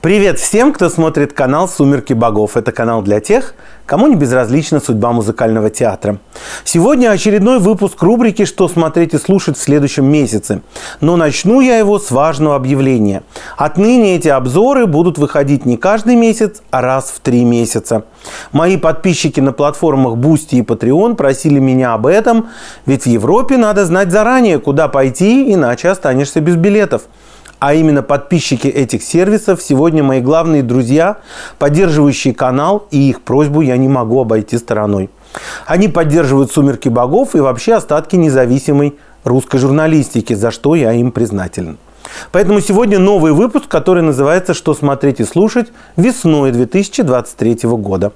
Привет всем, кто смотрит канал «Сумерки богов». Это канал для тех, кому не безразлична судьба музыкального театра. Сегодня очередной выпуск рубрики «Что смотреть и слушать в следующем месяце». Но начну я его с важного объявления. Отныне эти обзоры будут выходить не каждый месяц, а раз в три месяца. Мои подписчики на платформах Boosty и Patreon просили меня об этом, ведь в Европе надо знать заранее, куда пойти, иначе останешься без билетов – а именно подписчики этих сервисов, сегодня мои главные друзья, поддерживающие канал, и их просьбу я не могу обойти стороной. Они поддерживают «Сумерки богов» и вообще остатки независимой русской журналистики, за что я им признателен. Поэтому сегодня новый выпуск, который называется «Что смотреть и слушать» весной 2023 года.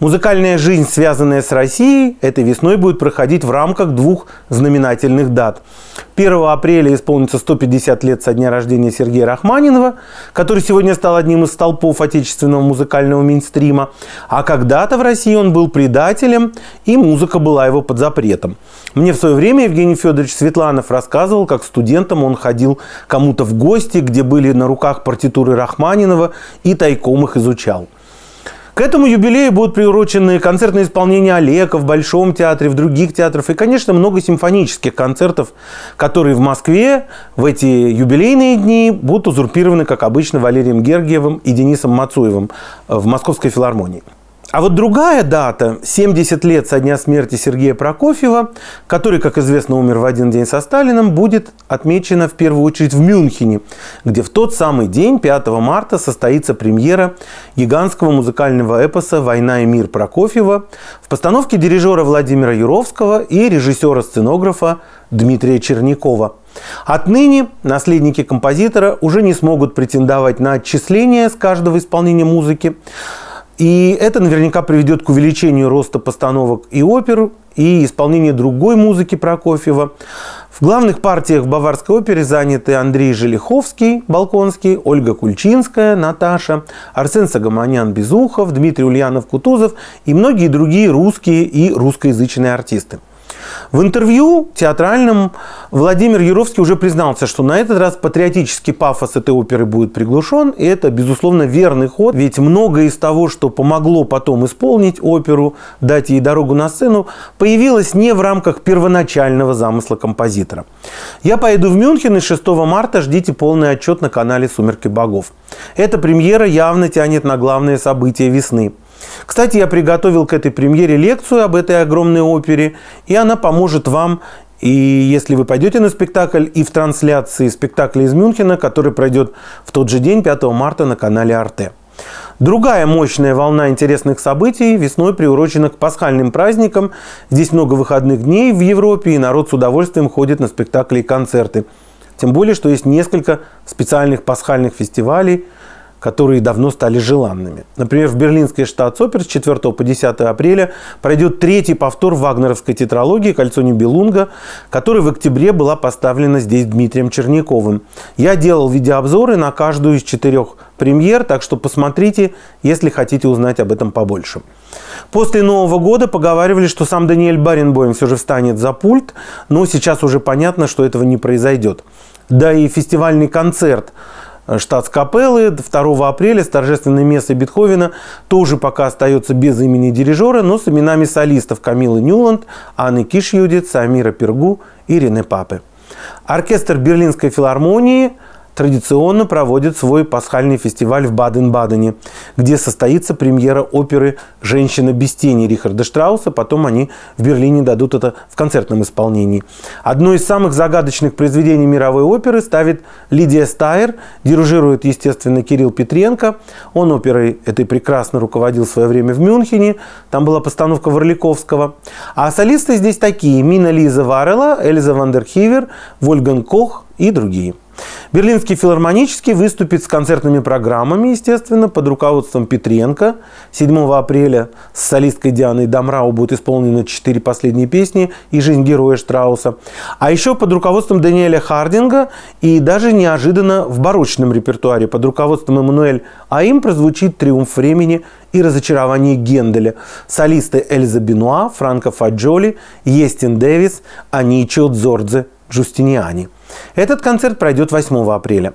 Музыкальная жизнь, связанная с Россией, этой весной будет проходить в рамках двух знаменательных дат. 1 апреля исполнится 150 лет со дня рождения Сергея Рахманинова, который сегодня стал одним из столпов отечественного музыкального мейнстрима. А когда-то в России он был предателем, и музыка была его под запретом. Мне в свое время Евгений Федорович Светланов рассказывал, как студентом он ходил кому-то в гости, где были на руках партитуры Рахманинова и тайком их изучал. К этому юбилею будут приурочены концертные исполнения Олега в Большом театре, в других театрах и, конечно, много симфонических концертов, которые в Москве в эти юбилейные дни будут узурпированы, как обычно, Валерием Гергиевым и Денисом Мацуевым в Московской филармонии. А вот другая дата, 70 лет со дня смерти Сергея Прокофьева, который, как известно, умер в один день со Сталином, будет отмечена в первую очередь в Мюнхене, где в тот самый день, 5 марта, состоится премьера гигантского музыкального эпоса «Война и мир» Прокофьева в постановке дирижера Владимира Юровского и режиссера-сценографа Дмитрия Чернякова. Отныне наследники композитора уже не смогут претендовать на отчисления с каждого исполнения музыки, и это наверняка приведет к увеличению роста постановок и опер, и исполнения другой музыки Прокофьева. В главных партиях Баварской оперы заняты Андрей Желиховский, Балконский, Ольга Кульчинская, Наташа, Арсен Сагаманян Безухов, Дмитрий Ульянов Кутузов и многие другие русские и русскоязычные артисты. В интервью театральном Владимир Яровский уже признался, что на этот раз патриотический пафос этой оперы будет приглушен, и это, безусловно, верный ход, ведь многое из того, что помогло потом исполнить оперу, дать ей дорогу на сцену, появилось не в рамках первоначального замысла композитора. «Я поеду в Мюнхен, и 6 марта ждите полный отчет на канале «Сумерки богов». Эта премьера явно тянет на главное событие весны – кстати, я приготовил к этой премьере лекцию об этой огромной опере, и она поможет вам и если вы пойдете на спектакль, и в трансляции спектакля из Мюнхена, который пройдет в тот же день, 5 марта, на канале Арте. Другая мощная волна интересных событий весной приурочена к пасхальным праздникам. Здесь много выходных дней в Европе, и народ с удовольствием ходит на спектакли и концерты. Тем более, что есть несколько специальных пасхальных фестивалей – которые давно стали желанными. Например, в берлинской штатсопер с 4 по 10 апреля пройдет третий повтор вагнеровской тетралогии «Кольцо Небелунга», которая в октябре была поставлена здесь Дмитрием Черняковым. Я делал видеообзоры на каждую из четырех премьер, так что посмотрите, если хотите узнать об этом побольше. После Нового года поговаривали, что сам Даниэль Баренбойм все же встанет за пульт, но сейчас уже понятно, что этого не произойдет. Да и фестивальный концерт – Э, штатскапеллы. 2 апреля с торжественной мессой Бетховена тоже пока остается без имени дирижера, но с именами солистов Камилы Нюланд, Анны киш Самира Пергу и Рене Папы. Оркестр Берлинской филармонии – традиционно проводит свой пасхальный фестиваль в Баден-Бадене, где состоится премьера оперы «Женщина без тени» Рихарда Штрауса. Потом они в Берлине дадут это в концертном исполнении. Одно из самых загадочных произведений мировой оперы ставит Лидия Стайер, дирижирует, естественно, Кирилл Петренко. Он оперой этой прекрасно руководил в свое время в Мюнхене. Там была постановка Ворликовского. А солисты здесь такие – Мина Лиза Варела, Эльза Вандерхивер, Вольган Кох и другие – Берлинский филармонический выступит с концертными программами, естественно, под руководством Петренко. 7 апреля с солисткой Дианой Дамрау будут исполнены четыре последние песни и «Жизнь героя» Штрауса. А еще под руководством Даниэля Хардинга и даже неожиданно в барочном репертуаре под руководством Эммануэль Аим прозвучит «Триумф времени» и «Разочарование Генделя». Солисты Эльза Бенуа, Франко Фаджоли, Естин Дэвис, Аничо Дзордзе Джустиниани. Этот концерт пройдет 8 апреля.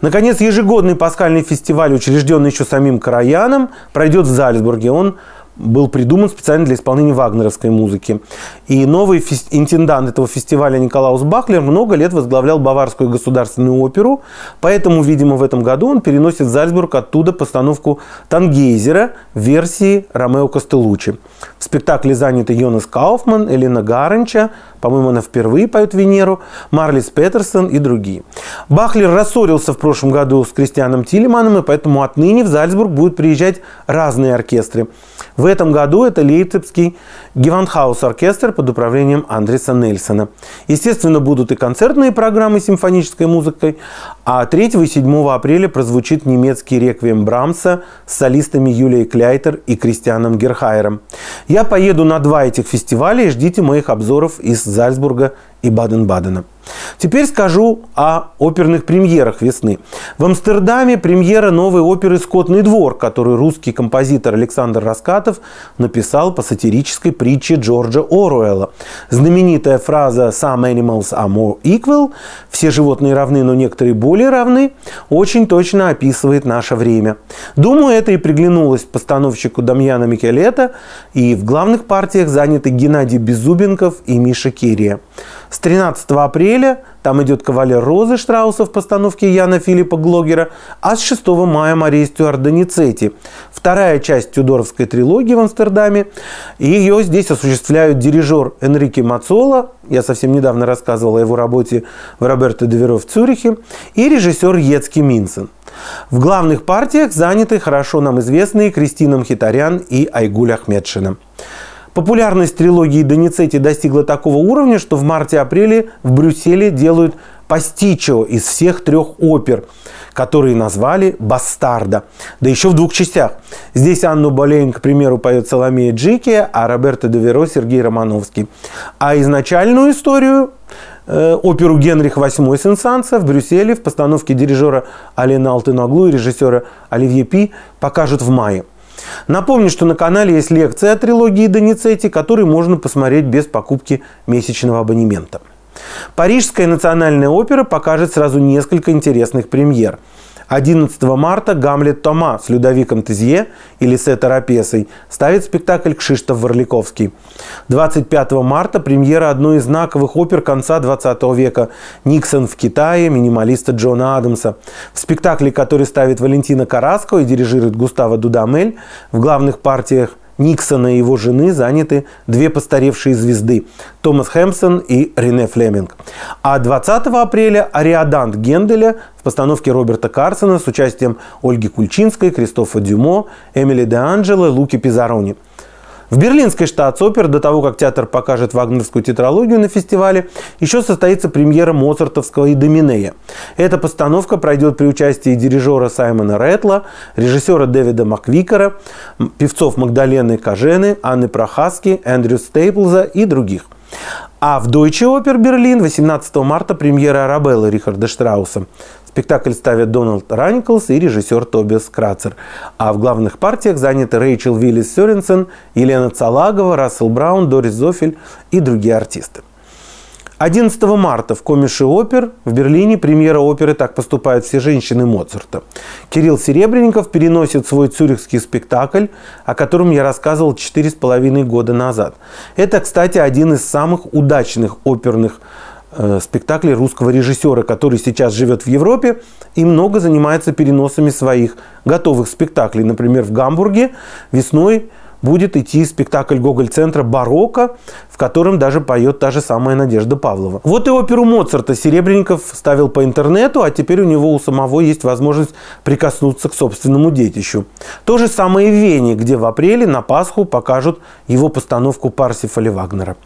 Наконец, ежегодный пасхальный фестиваль, учрежденный еще самим Караяном, пройдет в Зальцбурге. Он был придуман специально для исполнения вагнеровской музыки. И новый интендант этого фестиваля Николаус Бахлер много лет возглавлял Баварскую государственную оперу, поэтому, видимо, в этом году он переносит в Зальцбург оттуда постановку «Тангейзера» версии Ромео Костелучи. В спектакле заняты Йонас Кауфман, Элина Гаренча, по-моему, она впервые поет Венеру, Марлис Петерсон и другие. Бахлер рассорился в прошлом году с Кристианом Тилеманом, и поэтому отныне в Зальцбург будут приезжать разные оркестры. В этом году это Лейпцигский Геванхаус-оркестр под управлением Андреса Нельсона. Естественно, будут и концертные программы с симфонической музыкой, а 3 и 7 апреля прозвучит немецкий реквием Брамса с солистами Юлией Кляйтер и Кристианом Герхайером. Я поеду на два этих фестиваля и ждите моих обзоров из Зальцбурга и Баден-Бадена. Теперь скажу о оперных премьерах весны. В Амстердаме премьера новой оперы «Скотный двор», которую русский композитор Александр Раскатов написал по сатирической притче Джорджа Оруэлла. Знаменитая фраза «Some animals are more equal» – «Все животные равны, но некоторые более равны» очень точно описывает наше время. Думаю, это и приглянулось постановщику Дамьяна Микелета, и в главных партиях заняты Геннадий Беззубенков и Миша Керия. С 13 апреля там идет «Кавалер Розы» Штрауса в постановке Яна Филиппа Глогера, а с 6 мая Мария Стюарт Доницетти. Вторая часть Тюдоровской трилогии в Амстердаме. Ее здесь осуществляют дирижер Энрике Мацола, я совсем недавно рассказывал о его работе в Роберто де в Цюрихе, и режиссер Ецки Минсен. В главных партиях заняты хорошо нам известные Кристина Мхитарян и Айгуль Ахмедшина. Популярность трилогии Доницетти достигла такого уровня, что в марте-апреле в Брюсселе делают пастичо из всех трех опер, которые назвали «Бастарда», да еще в двух частях. Здесь Анну Болейн, к примеру, поет Соломея Джики, а Роберто Деверо Сергей Романовский. А изначальную историю э, оперу «Генрих VIII Сенсанса» в Брюсселе в постановке дирижера Алина Алтыноглу и режиссера Оливье Пи покажут в мае. Напомню, что на канале есть лекция о трилогии Доницетти, которую можно посмотреть без покупки месячного абонемента. Парижская национальная опера покажет сразу несколько интересных премьер – 11 марта Гамлет Тома с Людовиком Тезье или Сета Рапесой ставит спектакль Кшиштов Варликовский. 25 марта премьера одной из знаковых опер конца 20 века «Никсон в Китае» минималиста Джона Адамса. В спектакле, который ставит Валентина Караско и дирижирует Густаво Дудамель, в главных партиях – Никсона и его жены заняты две постаревшие звезды – Томас Хэмпсон и Рене Флеминг. А 20 апреля «Ариадант» Генделя в постановке Роберта Карсона с участием Ольги Кульчинской, Кристофа Дюмо, Эмили де Анджело, Луки Пизарони – в Берлинской штатс-опер до того, как театр покажет вагнерскую тетралогию на фестивале, еще состоится премьера моцартовского и Доминея. Эта постановка пройдет при участии дирижера Саймона Ретла, режиссера Дэвида Маквикера, певцов Магдалены Кажены, Анны Прохаски, Эндрю Стейплза и других. А в Deutsche Oper Берлин 18 марта премьера Арабеллы Рихарда Штрауса. Спектакль ставят Дональд Ранклс и режиссер Тобиас Крацер. А в главных партиях заняты Рэйчел Виллис Сёренсен, Елена Цалагова, Рассел Браун, Дорис Зофель и другие артисты. 11 марта в Комисше опер в Берлине премьера оперы «Так поступают все женщины» Моцарта. Кирилл Серебренников переносит свой цюрихский спектакль, о котором я рассказывал четыре с половиной года назад. Это, кстати, один из самых удачных оперных Э, спектакли русского режиссера, который сейчас живет в Европе и много занимается переносами своих готовых спектаклей. Например, в Гамбурге весной будет идти спектакль Гоголь-центра «Барокко», в котором даже поет та же самая Надежда Павлова. Вот и оперу Моцарта Серебренников ставил по интернету, а теперь у него у самого есть возможность прикоснуться к собственному детищу. То же самое в Вене, где в апреле на Пасху покажут его постановку Парсифаля Вагнера.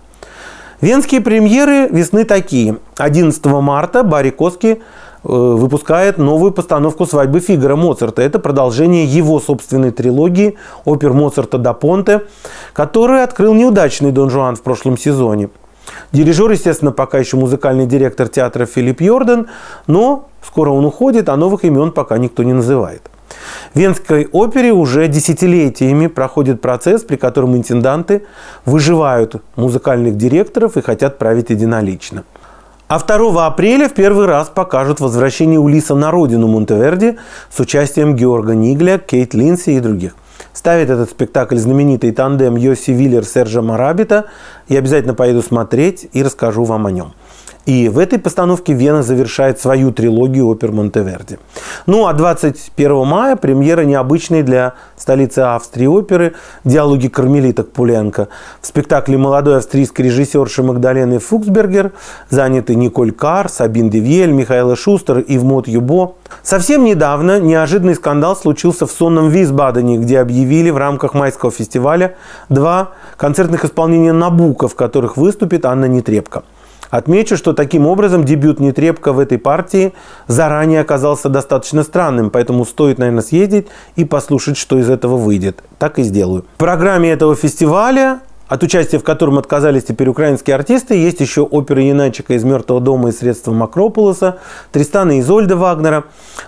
Венские премьеры весны такие. 11 марта Барри Коски э, выпускает новую постановку «Свадьбы Фигара» Моцарта. Это продолжение его собственной трилогии опер Моцарта «Да Понте», которую открыл неудачный Дон Жуан в прошлом сезоне. Дирижер, естественно, пока еще музыкальный директор театра Филипп Йордан, но скоро он уходит, а новых имен пока никто не называет. В Венской опере уже десятилетиями проходит процесс, при котором интенданты выживают музыкальных директоров и хотят править единолично. А 2 апреля в первый раз покажут возвращение Улиса на родину Монтеверди с участием Георга Нигля, Кейт Линси и других. Ставит этот спектакль знаменитый тандем Йоси Виллер Сержа Марабита. Я обязательно поеду смотреть и расскажу вам о нем. И в этой постановке Вена завершает свою трилогию опер Монтеверди. Ну а 21 мая премьера необычной для столицы Австрии оперы «Диалоги кармелиток Пуленко». В спектакле молодой австрийской режиссерши Магдалены Фуксбергер заняты Николь Кар, Сабин Девьель, Михаила Шустер и Вмот Юбо. Совсем недавно неожиданный скандал случился в сонном Висбадене, где объявили в рамках майского фестиваля два концертных исполнения Набука, в которых выступит Анна Нетребко. Отмечу, что таким образом дебют Нетребко в этой партии заранее оказался достаточно странным, поэтому стоит, наверное, съездить и послушать, что из этого выйдет. Так и сделаю. В программе этого фестиваля от участия в котором отказались теперь украинские артисты, есть еще оперы Яначика из «Мертвого дома» и «Средства Макрополоса», Тристана и Изольда Вагнера.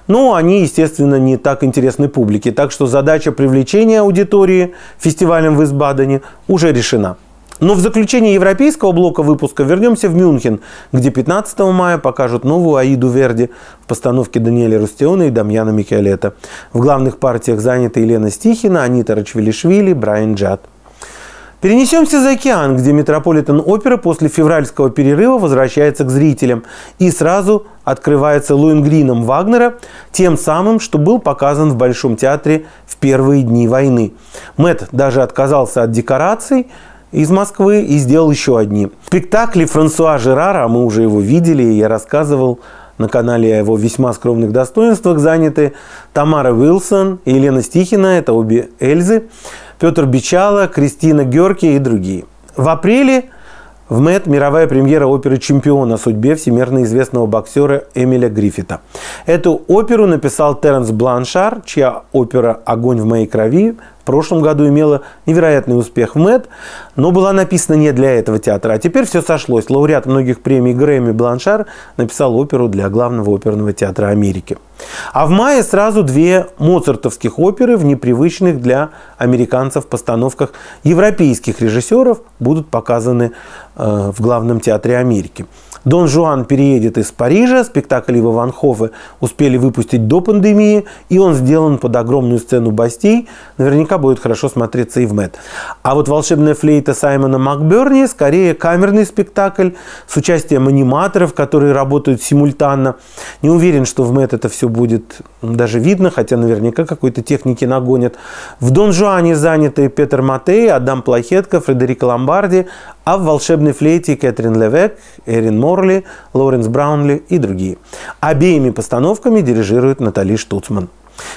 Но ну, они, естественно, не так интересны публике, так что задача привлечения аудитории фестивалем в Избадане уже решена. Но в заключение европейского блока выпуска вернемся в Мюнхен, где 15 мая покажут новую Аиду Верди в постановке Даниэля Рустеона и Дамьяна Микелета. В главных партиях заняты Елена Стихина, Анита Рачвелишвили, Брайан Джад. Перенесемся за океан, где Метрополитен опера после февральского перерыва возвращается к зрителям и сразу открывается Луингрином Вагнера, тем самым, что был показан в Большом театре в первые дни войны. Мэтт даже отказался от декораций, из Москвы и сделал еще одни. Спектакли Франсуа Жерара, мы уже его видели, я рассказывал на канале о его весьма скромных достоинствах, заняты Тамара Уилсон Елена Стихина, это обе Эльзы, Петр Бичала, Кристина Герки и другие. В апреле в МЭД мировая премьера оперы Чемпиона о судьбе всемирно известного боксера Эмиля Гриффита. Эту оперу написал Теренс Бланшар, чья опера «Огонь в моей крови» в прошлом году имела невероятный успех в МЭД, но была написана не для этого театра. А теперь все сошлось. Лауреат многих премий Грэмми Бланшар написал оперу для главного оперного театра Америки. А в мае сразу две моцартовских оперы в непривычных для американцев постановках европейских режиссеров будут показаны э, в Главном театре Америки. Дон Жуан переедет из Парижа, спектакль Ива Ван успели выпустить до пандемии, и он сделан под огромную сцену Бастей, наверняка будет хорошо смотреться и в Мэтт. А вот «Волшебная флейта» Саймона Макберни скорее камерный спектакль с участием аниматоров, которые работают симультанно. Не уверен, что в Мэтт это все будет даже видно, хотя наверняка какой-то техники нагонят. В «Дон Жуане» заняты Петр Матей, Адам Плахетка, Фредерик Ломбарди, а в «Волшебной флейте» Кэтрин Левек, Эрин Мор, Морли, Лоренс Браунли и другие. Обеими постановками дирижирует Натали Штуцман.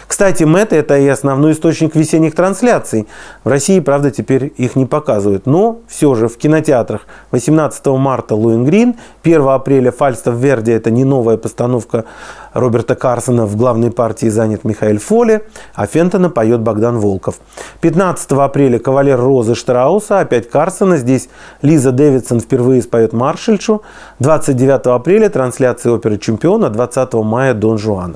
Кстати, МЭТ – это и основной источник весенних трансляций. В России, правда, теперь их не показывают. Но все же в кинотеатрах 18 марта «Луингрин», 1 апреля «Фальстов Верди» – это не новая постановка Роберта Карсона в главной партии занят Михаил Фоли, а Фентона поет Богдан Волков. 15 апреля «Кавалер Розы» Штрауса, опять Карсона, здесь Лиза Дэвидсон впервые споет маршальшу. 29 апреля трансляция оперы «Чемпиона», 20 мая «Дон Жуана».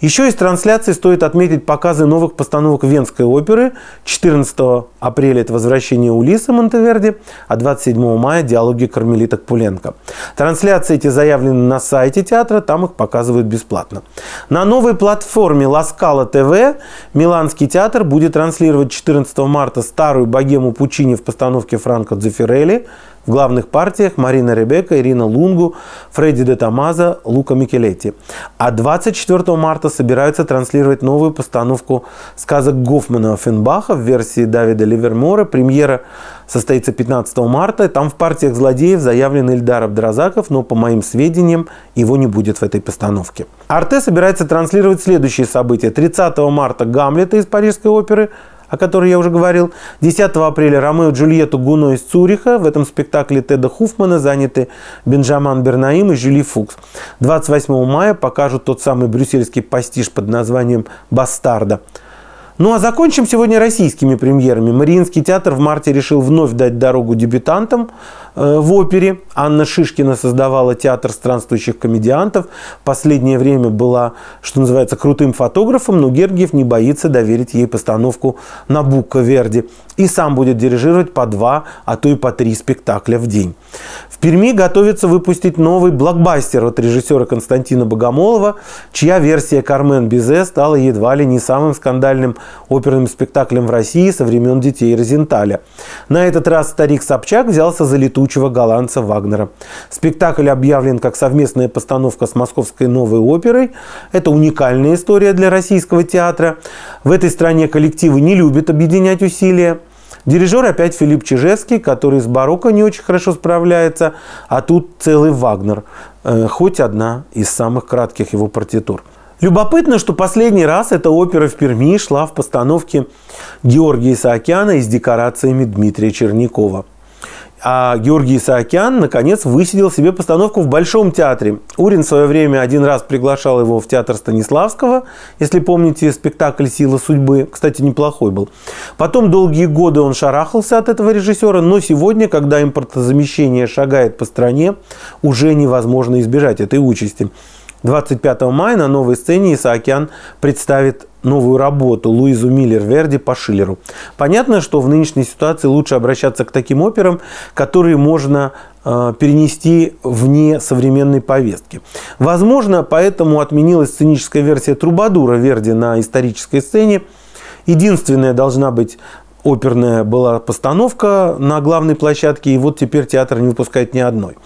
Еще из трансляции стоит отметить показы новых постановок Венской оперы 14 апреля это «Возвращение Улиса» Монтеверди, а 27 мая «Диалоги кармелиток Пуленко». Трансляции эти заявлены на сайте театра, там их показывают бесплатно. На новой платформе «Ласкала ТВ» Миланский театр будет транслировать 14 марта старую богему Пучини в постановке Франко Дзефирелли в главных партиях Марина Ребека, Ирина Лунгу, Фредди де Тамаза, Лука Микелетти. А 24 марта собираются транслировать новую постановку сказок Гофмана Фенбаха в версии Давида Ливермора. Премьера состоится 15 марта. Там в партиях злодеев заявлен Ильдар Абдразаков, но, по моим сведениям, его не будет в этой постановке. Арте собирается транслировать следующие события. 30 марта Гамлета из Парижской оперы – о которой я уже говорил. 10 апреля Ромео и Джульетту Гуно из Цюриха. В этом спектакле Теда Хуфмана заняты Бенджаман Бернаим и Жюли Фукс. 28 мая покажут тот самый брюссельский пастиш под названием «Бастарда». Ну а закончим сегодня российскими премьерами. Мариинский театр в марте решил вновь дать дорогу дебютантам. Э, в опере. Анна Шишкина создавала театр странствующих комедиантов. Последнее время была, что называется, крутым фотографом, но Гергиев не боится доверить ей постановку на Бука Верди. И сам будет дирижировать по два, а то и по три спектакля в день. В Перми готовится выпустить новый блокбастер от режиссера Константина Богомолова, чья версия «Кармен Бизе» стала едва ли не самым скандальным оперным спектаклем в России со времен детей Розенталя. На этот раз старик Собчак взялся за летучую могучего голландца Вагнера. Спектакль объявлен как совместная постановка с Московской новой оперой. Это уникальная история для российского театра. В этой стране коллективы не любят объединять усилия. Дирижер опять Филипп Чижевский, который с барокко не очень хорошо справляется, а тут целый Вагнер, э, хоть одна из самых кратких его партитур. Любопытно, что последний раз эта опера в Перми шла в постановке Георгия Саакяна и с декорациями Дмитрия Чернякова а Георгий Саакян наконец, высидел себе постановку в Большом театре. Урин в свое время один раз приглашал его в театр Станиславского, если помните спектакль «Сила судьбы». Кстати, неплохой был. Потом долгие годы он шарахался от этого режиссера, но сегодня, когда импортозамещение шагает по стране, уже невозможно избежать этой участи. 25 мая на новой сцене Исаакян представит новую работу Луизу Миллер Верди по Шиллеру. Понятно, что в нынешней ситуации лучше обращаться к таким операм, которые можно э, перенести вне современной повестки. Возможно, поэтому отменилась сценическая версия Трубадура Верди на исторической сцене. Единственная должна быть оперная была постановка на главной площадке, и вот теперь театр не выпускает ни одной.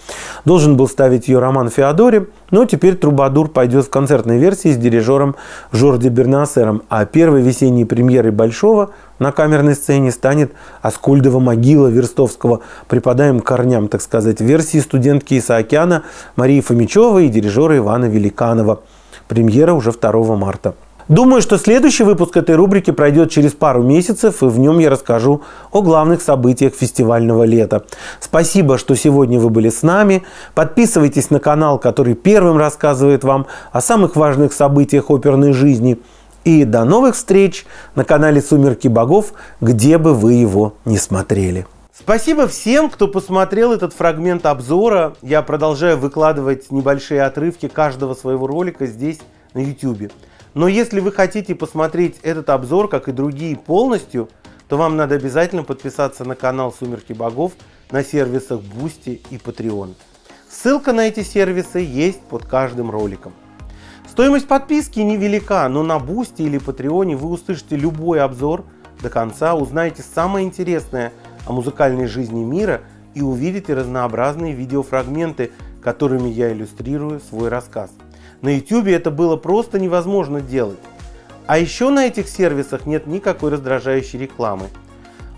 Должен был ставить ее Роман Феодоре, но теперь Трубадур пойдет в концертной версии с дирижером Жорди Бернасером, а первой весенней премьерой Большого на камерной сцене станет Аскольдова могила Верстовского. Преподаем корням, так сказать, версии студентки Исаакяна Марии Фомичевой и дирижера Ивана Великанова. Премьера уже 2 марта. Думаю, что следующий выпуск этой рубрики пройдет через пару месяцев, и в нем я расскажу о главных событиях фестивального лета. Спасибо, что сегодня вы были с нами. Подписывайтесь на канал, который первым рассказывает вам о самых важных событиях оперной жизни. И до новых встреч на канале «Сумерки богов», где бы вы его не смотрели. Спасибо всем, кто посмотрел этот фрагмент обзора. Я продолжаю выкладывать небольшие отрывки каждого своего ролика здесь, на YouTube. Но если вы хотите посмотреть этот обзор, как и другие полностью, то вам надо обязательно подписаться на канал Сумерки Богов на сервисах Boosty и Patreon. Ссылка на эти сервисы есть под каждым роликом. Стоимость подписки невелика, но на Бусти или Патреоне вы услышите любой обзор до конца, узнаете самое интересное о музыкальной жизни мира и увидите разнообразные видеофрагменты, которыми я иллюстрирую свой рассказ. На YouTube это было просто невозможно делать. А еще на этих сервисах нет никакой раздражающей рекламы.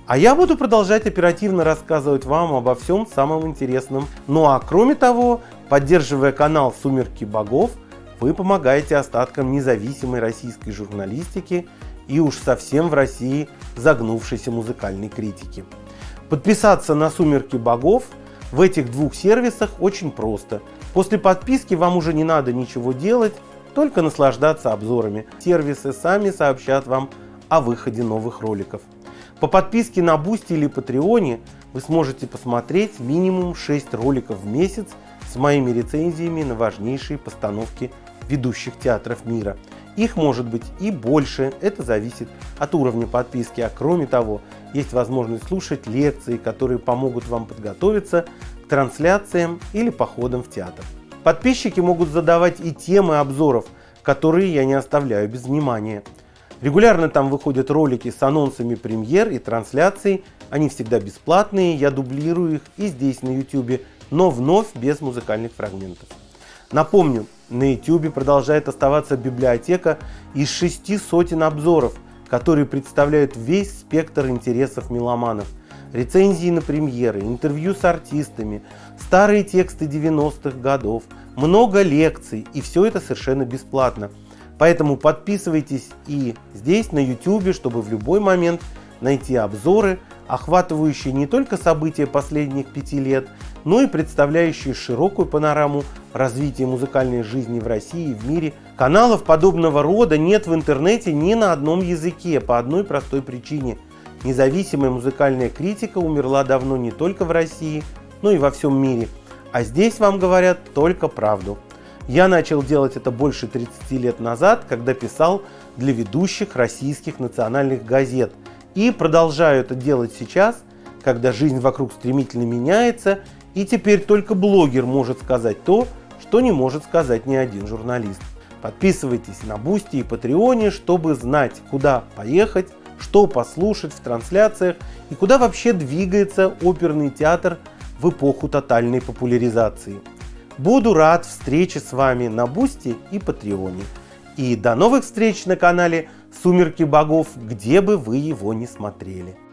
А я буду продолжать оперативно рассказывать вам обо всем самом интересном. Ну а кроме того, поддерживая канал «Сумерки богов», вы помогаете остаткам независимой российской журналистики и уж совсем в России загнувшейся музыкальной критики. Подписаться на «Сумерки богов» в этих двух сервисах очень просто – После подписки вам уже не надо ничего делать, только наслаждаться обзорами. Сервисы сами сообщат вам о выходе новых роликов. По подписке на Boosty или Патреоне вы сможете посмотреть минимум 6 роликов в месяц с моими рецензиями на важнейшие постановки ведущих театров мира. Их может быть и больше, это зависит от уровня подписки, а кроме того, есть возможность слушать лекции, которые помогут вам подготовиться к трансляциям или походам в театр. Подписчики могут задавать и темы обзоров, которые я не оставляю без внимания. Регулярно там выходят ролики с анонсами премьер и трансляций. Они всегда бесплатные, я дублирую их и здесь на YouTube, но вновь без музыкальных фрагментов. Напомню, на YouTube продолжает оставаться библиотека из шести сотен обзоров, которые представляют весь спектр интересов меломанов – рецензии на премьеры, интервью с артистами, старые тексты 90-х годов, много лекций, и все это совершенно бесплатно. Поэтому подписывайтесь и здесь, на YouTube, чтобы в любой момент найти обзоры, охватывающие не только события последних пяти лет, но и представляющие широкую панораму развития музыкальной жизни в России и в мире. Каналов подобного рода нет в интернете ни на одном языке по одной простой причине – Независимая музыкальная критика умерла давно не только в России, но и во всем мире. А здесь вам говорят только правду. Я начал делать это больше 30 лет назад, когда писал для ведущих российских национальных газет. И продолжаю это делать сейчас, когда жизнь вокруг стремительно меняется, и теперь только блогер может сказать то, что не может сказать ни один журналист. Подписывайтесь на Бусти и Патреоне, чтобы знать, куда поехать что послушать в трансляциях и куда вообще двигается оперный театр в эпоху тотальной популяризации. Буду рад встрече с вами на Бусти и Патреоне. И до новых встреч на канале «Сумерки богов», где бы вы его не смотрели.